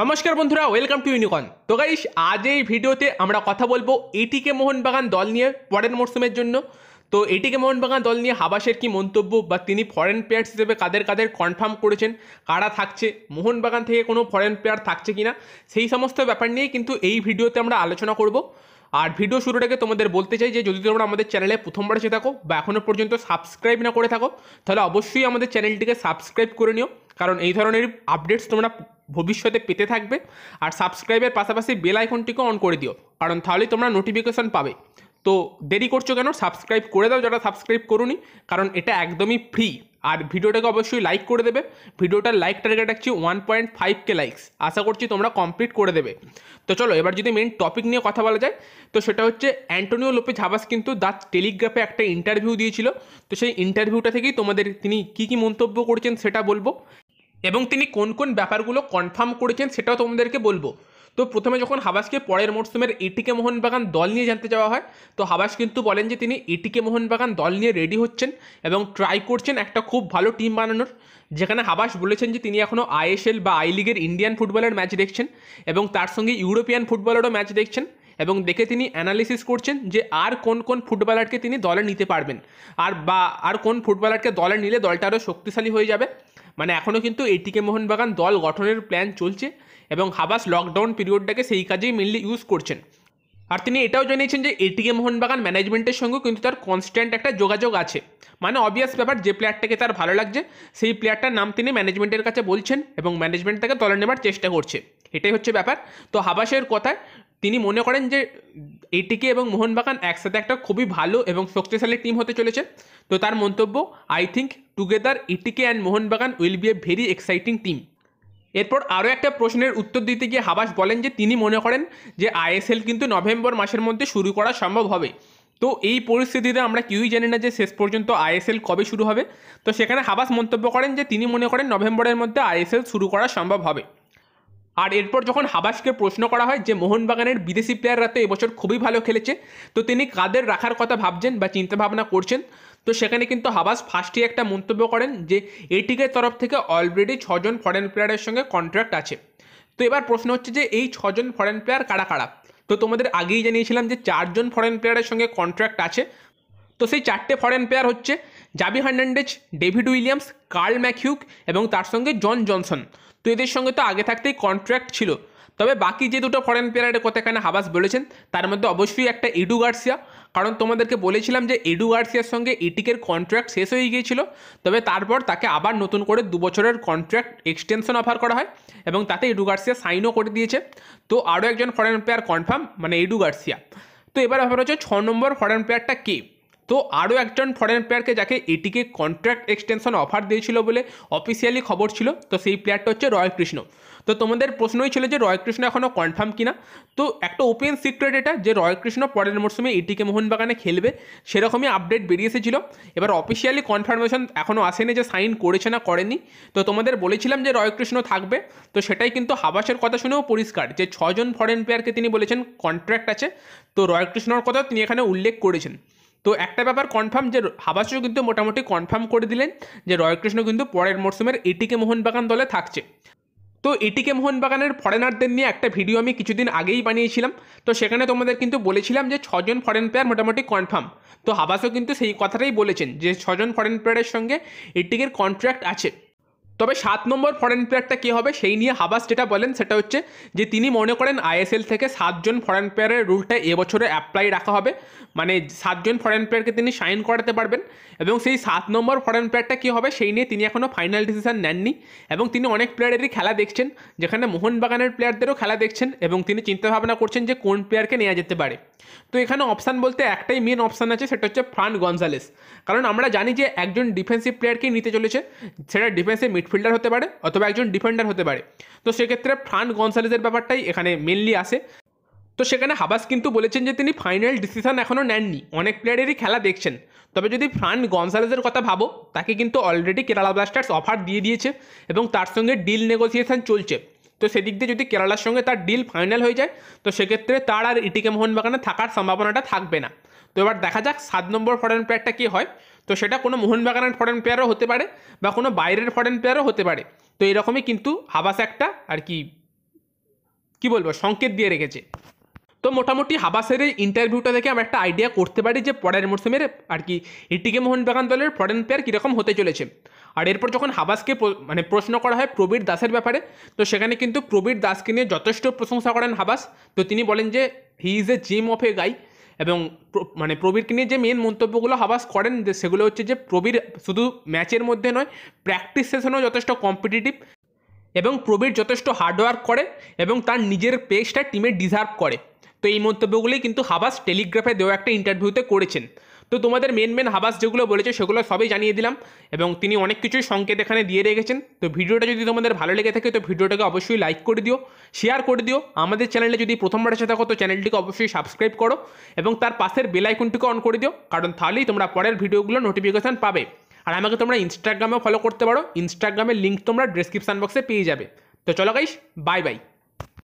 নমস্কার বন্ধুরা welcome to ইউনিকন তো গাইস আজ এই ভিডিওতে আমরা কথা বলবো এটিকে মোহনবাগান দল নিয়ে পরের মরশুমের জন্য তো এটিকে মোহনবাগান দল নিয়ে হাবাসের কি মন্তব্য বা তিনি ফরেন প্লেয়ার্স হিসেবে কাদের কাদের কনফার্ম করেছেন কারা থাকছে মোহনবাগান থেকে কোনো ফরেন প্লেয়ার থাকছে কিনা সেই সমস্ত ব্যাপার নিয়ে কিন্তু এই ভিডিওতে আমরা আলোচনা করব আর ভিডিও শুরুটাকে তোমাদের বলতে চাই যে যদি তোমরা আমাদের চ্যানেলে প্রথমবার এসে থাকো বা এখনও পর্যন্ত সাবস্ক্রাইব না করে থাকো তাহলে অবশ্যই আমাদের চ্যানেলটিকে সাবস্ক্রাইব করে নিও কারণ এই ধরনের আপডেটস তোমরা ভবিষ্যতে পেতে থাকবে আর সাবস্ক্রাইবের পাশাপাশি বেল আইকনটিকে অন করে দিও কারণ তাহলেই তোমরা নোটিফিকেশন পাবে তো দেরি করছো কেন সাবস্ক্রাইব করে দাও যারা সাবস্ক্রাইব করুনি কারণ এটা একদমই ফ্রি আর ভিডিওটাকে অবশ্যই লাইক করে দেবে ভিডিওটার লাইক টার্গেট রাখছি one point five K likes আশা করছি তোমরা কমপ্লিট করে দেবে তো চলো এবার যদি মেন টপিক নিয়ে কথা বলা যায় তো সেটা হচ্ছে অ্যান্টোনিও লোপে ঝাবাস কিন্তু দা টেলিগ্রাফে একটা ইন্টারভিউ দিয়েছিল তো সেই ইন্টারভিউটা থেকেই তোমাদের তিনি কি কি মন্তব্য করেছেন সেটা বলবো এবং তিনি কোন কোন ব্যাপারগুলো কনফার্ম করেছেন সেটাও তোমাদেরকে বলবো তো প্রথমে যখন হাবাসকে পরের মরশুমের এটিকে মোহনবাগান দল নিয়ে জানতে যাওয়া হয় তো হাবাস কিন্তু বলেন যে তিনি এটিকে মোহনবাগান দল নিয়ে রেডি হচ্ছেন এবং ট্রাই করছেন একটা খুব ভালো টিম বানানোর যেখানে হাবাস বলেছেন যে তিনি এখনও আইএসএল বা আই লিগের ইন্ডিয়ান ফুটবলের ম্যাচ দেখছেন এবং তার সঙ্গে ইউরোপিয়ান ফুটবলেরও ম্যাচ দেখছেন এবং দেখে তিনি অ্যানালিসিস করছেন যে আর কোন কোন ফুটবলারকে তিনি দলে নিতে পারবেন আর বা আর কোন ফুটবলারকে দলে নিলে দলটা আরও শক্তিশালী হয়ে যাবে মানে এখনও কিন্তু এটিকে মোহনবাগান দল গঠনের প্ল্যান চলছে এবং হাবাস লকডাউন পিরিয়ডটাকে সেই কাজেই মেনলি ইউজ করছেন আর তিনি এটাও জানিয়েছেন যে এটিকে মোহনবাগান ম্যানেজমেন্টের সঙ্গেও কিন্তু তার কনস্ট্যান্ট একটা যোগাযোগ আছে মানে অবভিয়াস ব্যাপার যে প্লেয়ারটাকে তার ভালো লাগছে সেই প্লেয়ারটার নাম তিনি ম্যানেজমেন্টের কাছে বলছেন এবং ম্যানেজমেন্ট তাকে তলে নেবার চেষ্টা করছে এটাই হচ্ছে ব্যাপার তো হাবাসের কথায় তিনি মনে করেন যে এটিকে এবং মোহনবাগান একসাথে একটা খুবই ভালো এবং শক্তিশালী টিম হতে চলেছে তো তার মন্তব্য I think together ATK and Mohun Bagan will be a very exciting team এরপর আরও একটা প্রশ্নের উত্তর দিতে গিয়ে হাবাস বলেন যে তিনি মনে করেন যে আইএসএল কিন্তু নভেম্বর মাসের মধ্যে শুরু করা সম্ভব হবে তো এই পরিস্থিতিতে আমরা কেউই জানি না যে শেষ পর্যন্ত আইএসএল কবে শুরু হবে তো সেখানে হাবাস মন্তব্য করেন যে তিনি মনে করেন নভেম্বরের মধ্যে আইএসএল শুরু করা সম্ভব হবে আর এরপর যখন হাবাসকে প্রশ্ন করা হয় যে মোহনবাগানের বিদেশি প্লেয়াররা তো এবছর খুবই ভালো খেলেছে তো তিনি কাদের রাখার কথা ভাবছেন বা চিন্তাভাবনা করছেন তো সেখানে কিন্তু হাবাস ফার্স্টই একটা মন্তব্য করেন যে এটিকের তরফ থেকে অলরেডি ছজন ফরেন প্লেয়ারের সঙ্গে কন্ট্রাক্ট আছে তো এবার প্রশ্ন হচ্ছে যে এই ছজন ফরেন প্লেয়ার কারা কারা তো তোমাদের আগেই জানিয়েছিলাম যে চারজন ফরেন প্লেয়ারের সঙ্গে কন্ট্রাক্ট আছে তো সেই চারটে ফরেন প্লেয়ার হচ্ছে Javi Hernandez David Williams Carl McHugh এবং তার সঙ্গে জন জনসন তো এদের সঙ্গে তো আগে থাকতেই কন্ট্রাক্ট ছিল তবে বাকি যে দুটো ফরেন প্লেয়ারের কথা এখানে হাবাস বলেছেন তার মধ্যে অবশ্যই একটা ইডু গার্সিয়া কারণ তোমাদেরকে বলেছিলাম যে ইডু গার্সিয়ার সঙ্গে ইটিকের কন্ট্রাক্ট শেষ হয়ে গিয়েছিল তবে তারপর তাকে আবার নতুন করে দু বছরের কন্ট্রাক্ট এক্সটেনশন অফার করা হয় এবং তাতে ইডু গার্সিয়া সাইনও করে দিয়েছে তো আরও একজন ফরেন প্লেয়ার কনফার্ম মানে ইডু গার্সিয়া তো এবার ব্যাপার হচ্ছে ছ নম্বর ফরেন প্লেয়ারটা কে তো আরও একজন ফরেন প্লেয়ারকে যাকে এটিকে কন্ট্রাক্ট এক্সটেনশন অফার দিয়েছিল বলে অফিসিয়ালি খবর ছিল তো সেই প্লেয়ারটা হচ্ছে রয় কৃষ্ণ তো তোমাদের প্রশ্নই ছিল যে রয় কৃষ্ণ এখনও কনফার্ম কিনা তো একটা ওপেন সিক্রেট এটা যে রয় কৃষ্ণ পরের মরশুমে এটিকে মোহনবাগানে খেলবে সেরকমই আপডেট বেরিয়ে এসেছিল এবার অফিসিয়ালি কনফার্মেশন এখনও আসেনি যে সাইন করেছে না করেনি তো তোমাদের বলেছিলাম যে রয় কৃষ্ণ থাকবে তো সেটাই কিন্তু হাবাসের কথা শুনেও পরিষ্কার যে ছজন ফরেন প্লেয়ারকে তিনি বলেছেন কন্ট্রাক্ট আছে তো রয় কৃষ্ণর কথা তিনি এখানে উল্লেখ করেছেন তো একটা ব্যাপার কনফার্ম যে হাবাসও কিন্তু মোটামুটি কনফার্ম করে দিলেন যে রয়কৃষ্ণ কিন্তু পরের মরশুমের এটিকে মোহনবাগান দলে থাকছে তো এটিকে মোহনবাগানের ফরেনারদের নিয়ে একটা ভিডিও আমি কিছুদিন আগেই বানিয়েছিলাম তো সেখানে তোমাদের কিন্তু বলেছিলাম যে ছজন ফরেন প্লেয়ার মোটামুটি কনফার্ম তো হাবাসও কিন্তু সেই কথাটাই বলেছেন যে ছজন ফরেন প্লেয়ারের সঙ্গে এটিকের কন্ট্রাক্ট আছে তবে সাত নম্বর ফরেন প্লেয়ারটা কী হবে সেই নিয়ে হাবাস যেটা বলেন সেটা হচ্ছে যে তিনি মনে করেন আইএসএল থেকে সাতজন ফরেন প্লেয়ারের রুলটা এবছরে অ্যাপ্লাই রাখা হবে মানে সাতজন ফরেন প্লেয়ারকে তিনি সাইন করাতে পারবেন এবং সেই সাত নম্বর ফরেন প্লেয়ারটা কী হবে সেই নিয়ে তিনি এখনও ফাইনাল ডিসিশন নেননি এবং তিনি অনেক প্লেয়ারেরই খেলা দেখছেন যেখানে মোহনবাগানের প্লেয়ারদেরও খেলা দেখছেন এবং তিনি চিন্তাভাবনা করছেন যে কোন প্লেয়ারকে নেওয়া যেতে পারে তো এখানে অপশান বলতে একটাই মেন অপশান আছে সেটা হচ্ছে ফ্রান গনজালেস কারণ আমরা জানি যে একজন ডিফেন্সিভ প্লেয়ারকেই নিতে চলেছে সেটা ডিফেন্সিভ মিডফিল্ডার হতে পারে অথবা একজন ডিফেন্ডার হতে পারে তো সেক্ষেত্রে ফ্রান গনজালেসের ব্যাপারটাই এখানে মেনলি আসে তো সেখানে হাবাস কিন্তু বলেছেন যে তিনি ফাইনাল ডিসিশন এখনও নেননি অনেক প্লেয়ারেরই খেলা দেখছেন তবে যদি ফ্রান গনসালেজের কথা ভাবো তাকে কিন্তু অলরেডি কেরালা ব্লাস্টার্স অফার দিয়ে দিয়েছে এবং তার সঙ্গে ডিল নেগোসিয়েশান চলছে তো সেদিক দিয়ে যদি কেরালার সঙ্গে তার ডিল ফাইনাল হয়ে যায় তো সেক্ষেত্রে তার আর ইটিকে e মোহনবাগানে থাকার সম্ভাবনাটা থাকবে না তো এবার দেখা যাক সাত নম্বর ফরেন প্লেয়ারটা কী হয় তো সেটা কোনো মোহনবাগানের ফরেন প্লেয়ারও হতে পারে বা কোনো বাইরের ফরেন প্লেয়ারও হতে পারে তো এরকমই কিন্তু হাবাস একটা আর কি কী বলবো সংকেত দিয়ে রেখেছে তো মোটামুটি হাবাসের এই ইন্টারভিউটা দেখে আমরা একটা আইডিয়া করতে পারি যে পরের মরশুমের আর কি ইটিকে মোহনবাগান দলের ফরেন প্লেয়ার কীরকম হতে চলেছে আর এরপর যখন হাবাসকে মানে প্রশ্ন করা হয় প্রবীর দাসের ব্যাপারে তো সেখানে কিন্তু প্রবীর দাসকে নিয়ে যথেষ্ট প্রশংসা করেন হাবাস তো তিনি বলেন যে he is a gem of a guy এবং মানে প্রবীরকে নিয়ে যে মেন মন্তব্যগুলো হাবাস করেন সেগুলো হচ্ছে যে প্রবীর শুধু ম্যাচের মধ্যে নয় প্র্যাকটিস সেশনেও যথেষ্ট কম্পিটিটিভ এবং প্রবীর যথেষ্ট হার্ডওয়ার্ক করে এবং তার নিজের পেসটা টিমে ডিজার্ভ করে তো এই মন্তব্যগুলোই কিন্তু হাবাস টেলিগ্রাফে দেওয়া একটা ইন্টারভিউতে করেছেন তো তোমাদের মেন মেন হাবাস যেগুলো বলেছে সেগুলো সবই জানিয়ে দিলাম এবং তিনি অনেক কিছুই সংকেত এখানে দিয়ে রেখেছেন তো ভিডিওটা যদি তোমাদের ভালো লেগে থাকে তো ভিডিওটাকে অবশ্যই লাইক করে দিও শেয়ার করে দিও আমাদের চ্যানেলে যদি প্রথমবার এসে থাকো তো চ্যানেলটিকে অবশ্যই সাবস্ক্রাইব করো এবং তার পাশের বেলাইকনটিকে অন করে দিও কারণ তাহলেই তোমরা পরের ভিডিওগুলো নোটিফিকেশান পাবে আর আমাকে তোমরা ইনস্টাগ্রামেও ফলো করতে পারো ইনস্টাগ্রামের লিঙ্ক তোমরা ডিসক্রিপশান বক্সে পেয়ে যাবে তো চলো গাইস বাই বাই